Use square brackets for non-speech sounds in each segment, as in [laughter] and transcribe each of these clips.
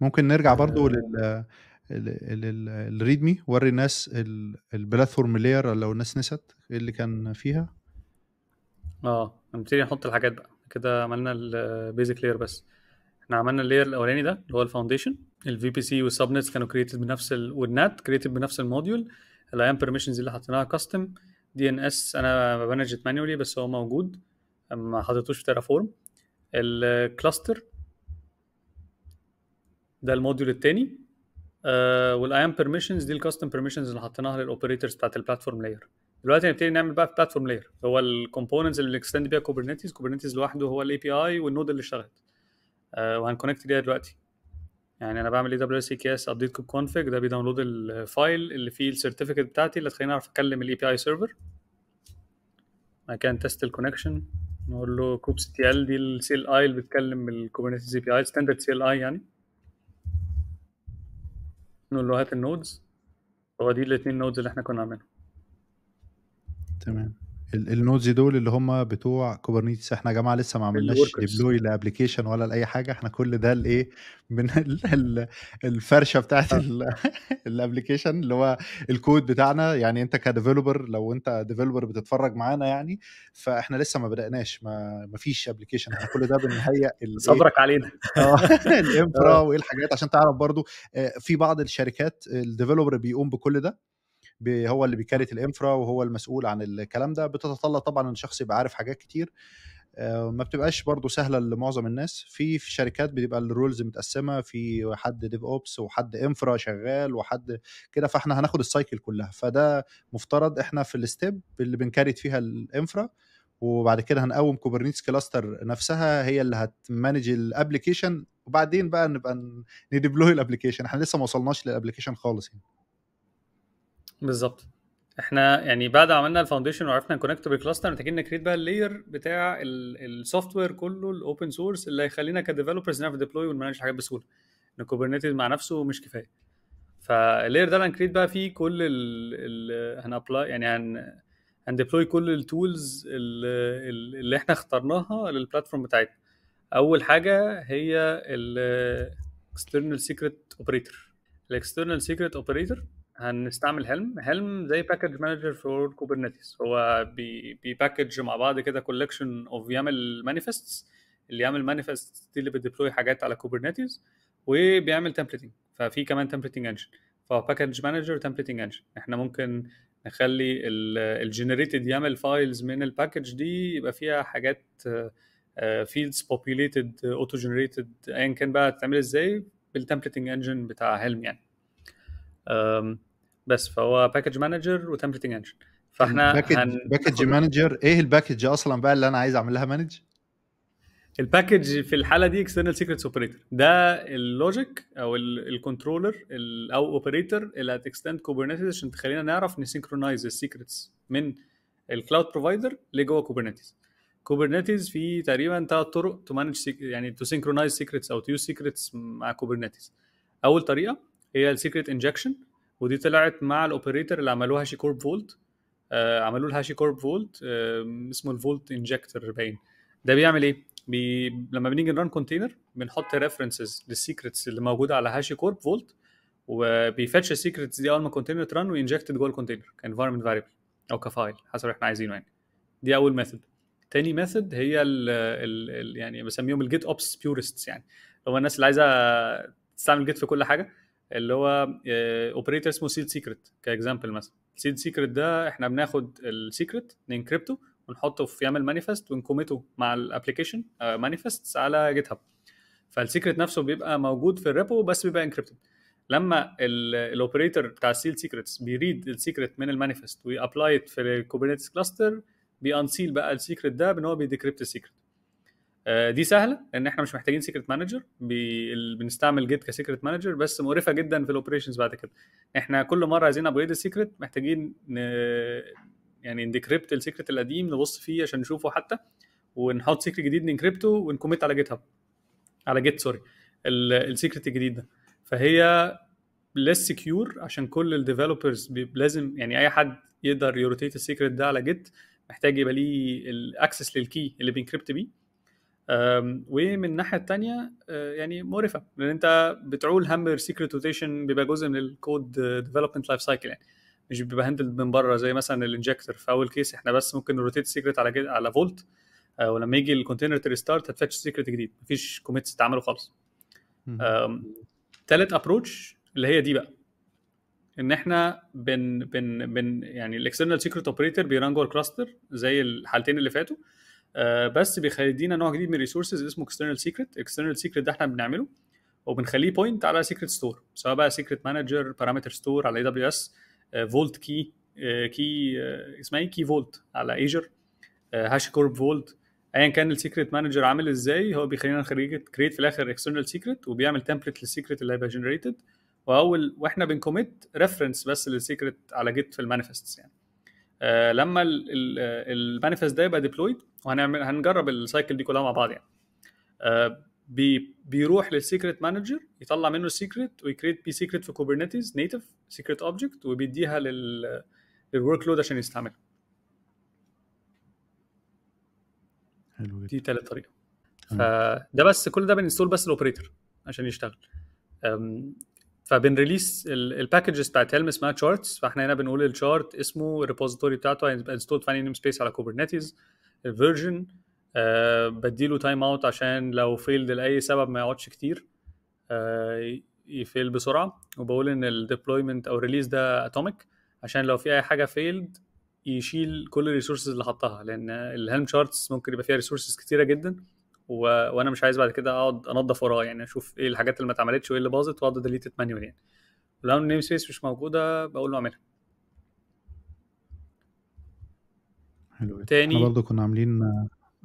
ممكن نرجع برضو آه. لل الريدمي وري الناس البلاتفورم لاير لو الناس نست إيه اللي كان فيها اه نبتدي نحط الحاجات بقى كده عملنا البيزك لاير بس احنا عملنا اللاير الاولاني ده اللي هو الفاونديشن الفي بي سي والسبنتس كانوا كريتد بنفس ال... والنات كريتد بنفس الموديول الايام بيرميشنز اللي حطيناها كاستم دي ان اس انا بمانجت مانيولي بس هو موجود ما حطيتوش في تيرا فورم الكلاستر ده الموديول الثاني آه والايام بيرميشنز دي الكاستم بيرميشنز اللي حطيناها للاوبريتورز بتاعت البلاتفورم لاير دلوقتي هنبتدي نعمل بقى في بلاتفورم لاير هو الكومبوننتس اللي بنكستند بيها كوبرنيتيز كوبرنيتيز لوحده هو الاي بي اي والنود اللي اشتغلت آه وهنكونكت ليها دلوقتي يعني انا بعمل اي دبليو اس كي اس ابديت كوب كونفج ده بيداونلود الفايل اللي فيه السيرتيفيكت بتاعتي اللي تخليني اعرف اكلم الاي بي اي سيرفر مكان تيست الكونكشن نقول له كوب سي تي ال دي السي ال اي اللي بتكلم الكوبرنيتيز اي بي اي ستاندرد سي ال اي يعني من لغات النودز هو دي الاثنين نودز اللي احنا كنا عاملينهم تمام النودز دول اللي هم بتوع كوبرنيتس احنا يا جماعه لسه ما عملناش ديبلوي لابلكيشن ولا لاي حاجه احنا كل ده الايه من الفرشه بتاعت آه. الابلكيشن اللي هو الكود بتاعنا يعني انت كديفلوبر لو انت ديفلوبر بتتفرج معانا يعني فاحنا لسه ما بداناش ما, ما فيش ابلكيشن احنا كل ده بنهيئ [laughs] صبرك إيه؟ علينا [laughs] آه، الانفرا آه. وايه الحاجات عشان تعرف برضو في بعض الشركات الديفلوبر بيقوم بكل ده هو اللي بيكاريت الانفرا وهو المسؤول عن الكلام ده بتتطلب طبعا ان الشخص يبقى عارف حاجات كتير آه، ما بتبقاش برضو سهله لمعظم الناس في في شركات بتبقى الرولز متقسمه في حد ديف اوبس وحد انفرا شغال وحد كده فاحنا هناخد السايكل كلها فده مفترض احنا في الستيب اللي بنكاريت فيها الانفرا وبعد كده هنقوم كوبرنيتس كلاستر نفسها هي اللي هتمانج الابلكيشن وبعدين بقى نبقى نديبلوي الابلكيشن احنا لسه ما وصلناش للابلكيشن خالص يعني بالظبط احنا يعني بعد عملنا الفاونديشن وعرفنا نكونكت بالكلاستر محتاجين نكريت بقى اللاير بتاع السوفت وير كله الاوبن سورس اللي هيخلينا كديفلوبرز نعرف ديبلوي ونمانج حاجات بسهوله ان كوبرنيتيز مع نفسه مش كفايه فاللاير ده هنكريت بقى فيه كل ال هنابلاي يعني هن هنديبلوي كل التولز اللي احنا اخترناها للبلاتفورم بتاعتنا اول حاجه هي الاكسترنال سيكريت اوبريتور الاكسترنال سيكريت اوبريتور هنستعمل هلم هلم زي باكج مانجر فور كوبرنيتس هو بي بيباكج مع بعض كده كولكشن اوف يامل مانيفستس اللي يعمل مانيفست دي اللي بتديبلوي حاجات على كوبرنيتس وبيعمل تمبلتنج ففي كمان تمبلتنج انجن فباكج مانجر تمبلتنج انجن احنا ممكن نخلي الجنريتد يامل فايلز من الباكج دي يبقى فيها حاجات فيلدز بوبيليتد اوتو جنريتد ايا كان بقى تعمل ازاي بالتمبلتنج انجن بتاع هلم يعني بس فهو باكج مانجر وتمبلتنج انجن فاحنا باكج مانجر ايه الباكج اصلا بقى اللي انا عايز اعمل لها مانج الباكج في الحاله دي اكسترنال سيكريتس اوبريتور ده اللوجيك او الكنترولر او اوبريتور اللي هتكستند كوبرنيتيز عشان تخلينا نعرف نسينكرونايز السيكريتس من الكلاود بروفايدر لجوه كوبرنيتيز كوبرنيتيز في تقريبا ثلاث طرق تو مانج يعني تو سينكرونايز سيكريتس او تو يوز سيكريتس مع كوبرنيتيز اول طريقه هي السيكريت انجكشن ودي طلعت مع الاوبريتور اللي عملوها شي كورب فولت آه عملوا لها شي كورب فولت آه اسمه الفولت انجكتور باين ده بيعمل ايه؟ بي... لما بنيجي نران كونتينر بنحط ريفرنسز للسيكريتس اللي موجوده على هاشي كورب فولت وبيفتش السيكريتس دي اول ما الكونتينر تران وينجكت جوه الكونتينر كانفايرمنت فاريبل او كفايل حسب احنا عايزينه يعني دي اول ميثود تاني ميثود هي الـ الـ الـ يعني بسميهم الجيت اوبس بيورستس يعني هو الناس اللي عايزه تستعمل جيت في كل حاجه اللي هو اوبريتور آه، اسمه سيد سيكريت كاكزامبل مثلا سيد سيكريت ده احنا بناخد السيكريت ننكربته ونحطه في يعمل مانيفست ونكوميته مع الابلكيشن آه، مانيفست على جيت هاب فالسيكريت نفسه بيبقى موجود في الريبو بس بيبقى انكريبتد لما الاوبريتور بتاع السيل سيكريتس بيريد السيكريت من المانيفست ويابلاي في الكوبرنيتس كلاستر بيانسيل بقى السيكريت ده بان هو بيديكريبت السيكريت آه، دي سهله لان احنا مش محتاجين سيكريت مانجر بي... بنستعمل جيت كسيكريت مانجر بس مقرفه جدا في الاوبريشنز بعد كده احنا كل مره عايزين ابجريد السيكريت محتاجين ن... يعني نديكريبت السيكريت القديم نبص فيه عشان نشوفه حتى ونحط سيكريت جديد نكريبته ونكوميت على جيت هاب على جيت سوري السيكريت الجديد ده فهي ليس سكيور عشان كل الديفلوبرز لازم يعني اي حد يقدر يروتيت السيكريت ده على جيت محتاج يبقى ليه الاكسس للكي اللي بينكريبت بيه ومن الناحيه الثانيه آه، يعني مقرفه لان انت بتعول هم سيكريت روتيشن بيبقى جزء من الكود ديفلوبمنت لايف سايكل يعني مش بيبقى هاندلد من بره زي مثلا الانجكتور في اول كيس احنا بس ممكن نروتيت سيكريت على جد... على فولت آه، ولما يجي الكونتينر تريستارت هتفتش سيكريت جديد مفيش كوميتس اتعملوا خالص تالت ابروتش اللي هي دي بقى ان احنا بن بن بن يعني الاكسترنال سيكريت اوبريتور بيرانجو جوه الكلاستر زي الحالتين اللي فاتوا آه، بس بيخلينا نوع جديد من الريسورسز اسمه اكسترنال سيكريت اكسترنال سيكريت ده احنا بنعمله وبنخليه بوينت على سيكريت ستور سواء بقى سيكريت مانجر بارامتر ستور على اي دبليو اس فولت كي كي اسمها ايه كي فولت على ايجر هاش كورب فولت ايا كان السيكريت مانجر عامل ازاي هو بيخلينا نخريج كريت في الاخر اكسترنال سيكريت وبيعمل تمبلت للسيكريت اللي هيبقى جنريتد واول واحنا بنكوميت ريفرنس بس للسيكريت على جيت في المانيفستس يعني آه، لما المانيفست ده يبقى ديبلويد وهنعمل هنجرب السايكل دي كلها مع بعض يعني آه، بيروح للسيكريت مانجر يطلع منه السيكريت ويكريت بي سيكريت في كوبرنيتيز نيتف سيكريت اوبجكت وبيديها لل للورك لود عشان يستعملها حلو دي تالت طريقه فده بس كل ده بنستول بس الاوبريتور عشان يشتغل فبنريليس الباكجز بتاعت هيلم اسمها تشارتس فاحنا هنا بنقول الشارت اسمه الريبوزيتوري بتاعته هيبقى انستولد فاني نيم سبيس على كوبرنيتيز الفيرجن أه بديله تايم اوت عشان لو فيلد لاي سبب ما يقعدش كتير أه يفيل بسرعه وبقول ان الديبلويمنت او الريليز ده اتوميك عشان لو في اي حاجه فيلد يشيل كل الريسورسز اللي حطها لان الهيلم شارتس ممكن يبقى فيها ريسورسز كتيره جدا و... وانا مش عايز بعد كده اقعد انضف وراه يعني اشوف ايه الحاجات اللي ما اتعملتش وايه اللي باظت واقعد ديليت مانيوال يعني لو النيم سبيس مش موجوده بقول له اعملها حلو تاني احنا برضه كنا عاملين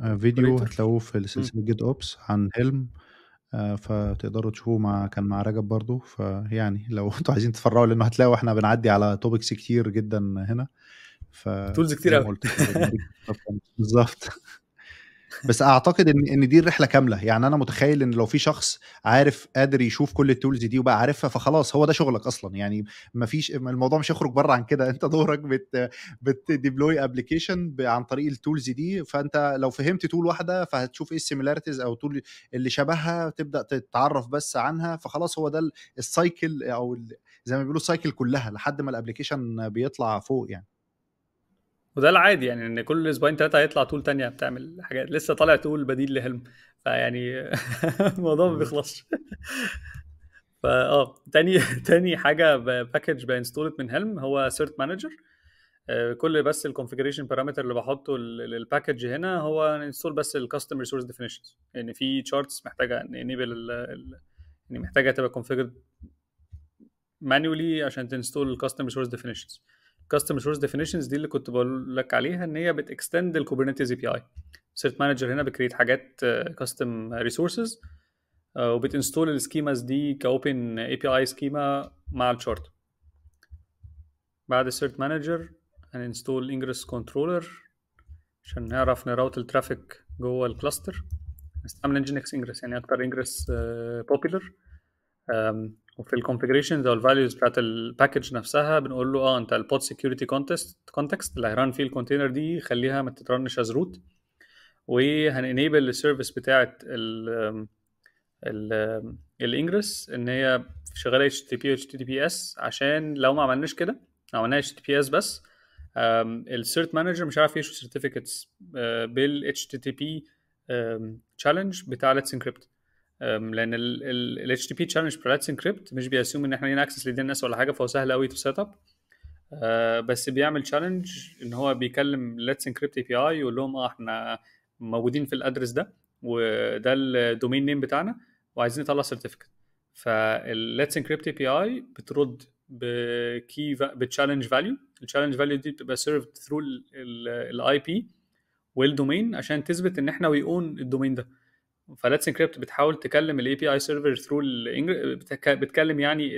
آه، فيديو هتلاقوه في سلسله جيت اوبس عن هيلم آه، فتقدروا تشوفوه مع كان مع رجب برضه فيعني لو [laughs] انتوا عايزين تتفرعوا لانه هتلاقوا احنا بنعدي على توبكس كتير جدا هنا ف تولز كتير قوي [laughs] بالظبط بس اعتقد ان ان دي الرحله كامله يعني انا متخيل ان لو في شخص عارف قادر يشوف كل التولز دي وبقى عارفها فخلاص هو ده شغلك اصلا يعني ما فيش الموضوع مش هيخرج بره عن كده انت دورك بت بتديبلوي ابلكيشن عن طريق التولز دي فانت لو فهمت تول واحده فهتشوف ايه السيميلاريتيز او تول اللي شبهها تبدا تتعرف بس عنها فخلاص هو ده السايكل او زي ما بيقولوا السايكل كلها لحد ما الابلكيشن بيطلع فوق يعني وده العادي يعني ان كل اسبوعين ثلاثه هيطلع تول تانية بتعمل حاجات لسه طالع تول بديل لهلم فيعني [laughs] الموضوع ما بيخلصش [laughs] فا اه تاني [laughs] تاني حاجه باكج بانستولت من هلم هو سيرت مانجر آه، كل بس الكونفجريشن بارامتر اللي بحطه للباكج هنا هو انستول بس الكاستم ريسورس ديفينيشنز ان في تشارتس محتاجه انيبل يعني محتاجه تبقى كونفجر مانيولي عشان تنستول الكاستم ريسورس ديفينيشنز كاستم سورس ديفينيشنز دي اللي كنت بقول لك عليها ان هي بتكستند الكوبرنيتيز اي بي اي سيرت مانجر هنا بكريت حاجات كاستم ريسورسز وبتنستول السكيماز دي كاوبن اي بي اي سكيما مع الشارت بعد السيرت مانجر هننستول انجرس كنترولر عشان نعرف نراوت الترافيك جوه الكلاستر نستعمل انجينكس انجرس يعني اكتر انجرس آه، بوبيلر وفي الكونفجريشنز او الفاليوز بتاعت الباكج نفسها بنقول له اه انت البوت سكيورتي كونتست كونتكست اللي هيران فيه الكونتينر دي خليها ما تترنش از روت وهنenable السيرفيس بتاعه ال ال الانجرس ان هي شغاله اتش تي بي اتش تي بي اس عشان لو ما عملناش كده لو عملناها اتش تي بي اس بس السيرت مانجر مش عارف يشوف سيرتيفيكتس آه، بال اتش تي بي تشالنج بتاع لتس انكريبت لان ال بي تشالنج Privacy انكريبت مش بيأسوم ان احنا لينا اكسس لدي الناس ولا حاجه فهو سهل قوي تو سيت اب بس بيعمل تشالنج ان هو بيكلم ليتس انكريبت اي بي اي يقول لهم اه احنا موجودين في الادرس ده وده الدومين نيم بتاعنا وعايزين نطلع سيرتيفيكت فالليتس انكريبت اي بي اي بترد بكي بتشالنج فاليو التشالنج فاليو دي بتبقى سيرفد ثرو الاي بي والدومين عشان تثبت ان احنا وي اون الدومين ده فلاتس انكريبت بتحاول تكلم الاي بي اي سيرفر ثرو بتكلم يعني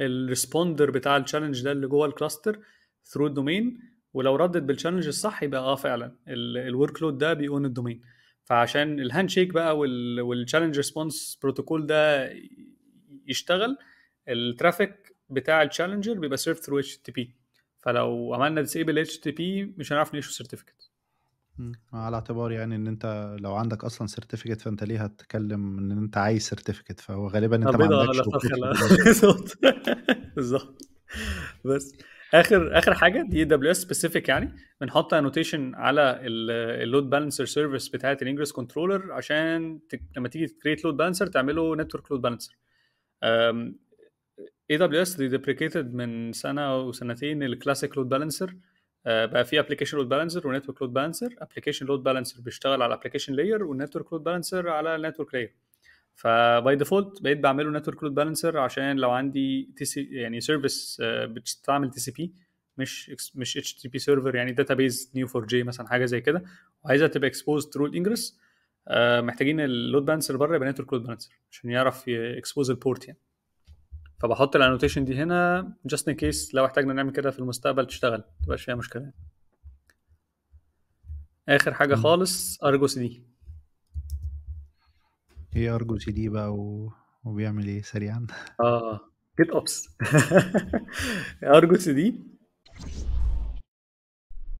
الريسبوندر بتاع التشالنج ده اللي جوه الكلاستر ثرو الدومين ولو ردت بالتشالنج الصح يبقى اه فعلا الورك لود ده بيقون الدومين فعشان الهاند شيك بقى والتشالنج ريسبونس بروتوكول ده يشتغل الترافيك بتاع التشالنجر بيبقى سيرف ثرو اتش تي بي فلو عملنا ديسيبل اتش تي بي مش هنعرف نيشو سيرتيفيكت على اعتبار يعني ان انت لو عندك اصلا سيرتيفيكت فانت ليه هتتكلم ان انت عايز سيرتيفيكت فهو غالبا انت ما إيه عندكش [laughs] بالظبط بالظبط بس اخر اخر حاجه دي دبليو اس سبيسيفيك يعني بنحط انوتيشن على اللود بالانسر سيرفيس بتاعه الانجرس كنترولر عشان تك... لما تيجي تكريت لود بالانسر تعمله نتورك لود بالانسر اي دبليو اس دي ديبريكيتد من سنه وسنتين الكلاسيك لود بالانسر آه، بقى في ابلكيشن لود بالانسر ونتورك لود بالانسر ابلكيشن لود بالانسر بيشتغل على ابلكيشن لاير والنتورك لود بالانسر على النتورك لاير فباي ديفولت بقيت بعمله نتورك لود بالانسر عشان لو عندي تي سي يعني سيرفيس آه، بتستعمل تي سي بي مش مش اتش تي بي سيرفر يعني داتا بيز نيو 4 جي مثلا حاجه زي كده وعايزها تبقى اكسبوز ثرو الانجرس محتاجين اللود بالانسر بره يبقى نتورك لود بالانسر عشان يعرف اكسبوز البورت يعني فبحط الانوتيشن دي هنا جاست ان كيس لو احتاجنا نعمل كده في المستقبل تشتغل تبقاش فيها مشكله اخر حاجه خالص ارجو سي دي ايه ارجو سي دي بقى و... وبيعمل ايه سريعا اه جيت اوبس [laughs] ارجو سي دي